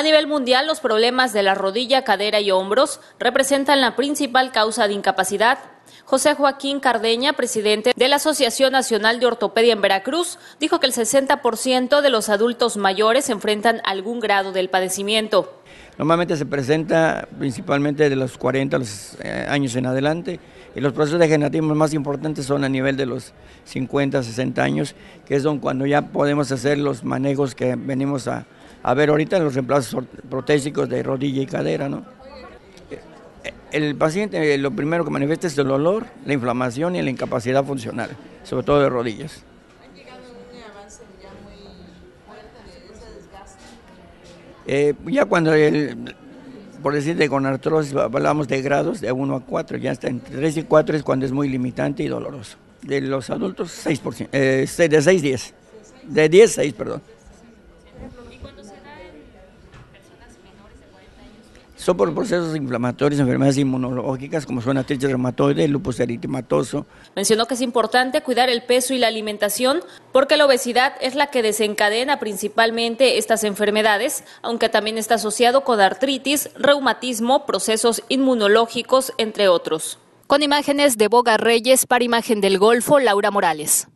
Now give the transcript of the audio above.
A nivel mundial, los problemas de la rodilla, cadera y hombros representan la principal causa de incapacidad. José Joaquín Cardeña, presidente de la Asociación Nacional de Ortopedia en Veracruz, dijo que el 60% de los adultos mayores enfrentan algún grado del padecimiento. Normalmente se presenta principalmente de los 40 los, eh, años en adelante y los procesos degenerativos más importantes son a nivel de los 50, 60 años, que es cuando ya podemos hacer los manejos que venimos a, a ver ahorita los reemplazos protésicos de rodilla y cadera, ¿no? Eh, el paciente eh, lo primero que manifiesta es el dolor, la inflamación y la incapacidad funcional, sobre todo de rodillas. llegado un avance ya muy de ese desgaste? Eh, ya cuando, el, por de con artrosis hablamos de grados de 1 a 4, ya está entre 3 y 4 es cuando es muy limitante y doloroso. De los adultos, 6%, de 6, 10. De 10, 6, perdón. Son por procesos inflamatorios, enfermedades inmunológicas como son artritis reumatoide, lupus eritematoso. Mencionó que es importante cuidar el peso y la alimentación porque la obesidad es la que desencadena principalmente estas enfermedades, aunque también está asociado con artritis, reumatismo, procesos inmunológicos, entre otros. Con imágenes de Boga Reyes para Imagen del Golfo, Laura Morales.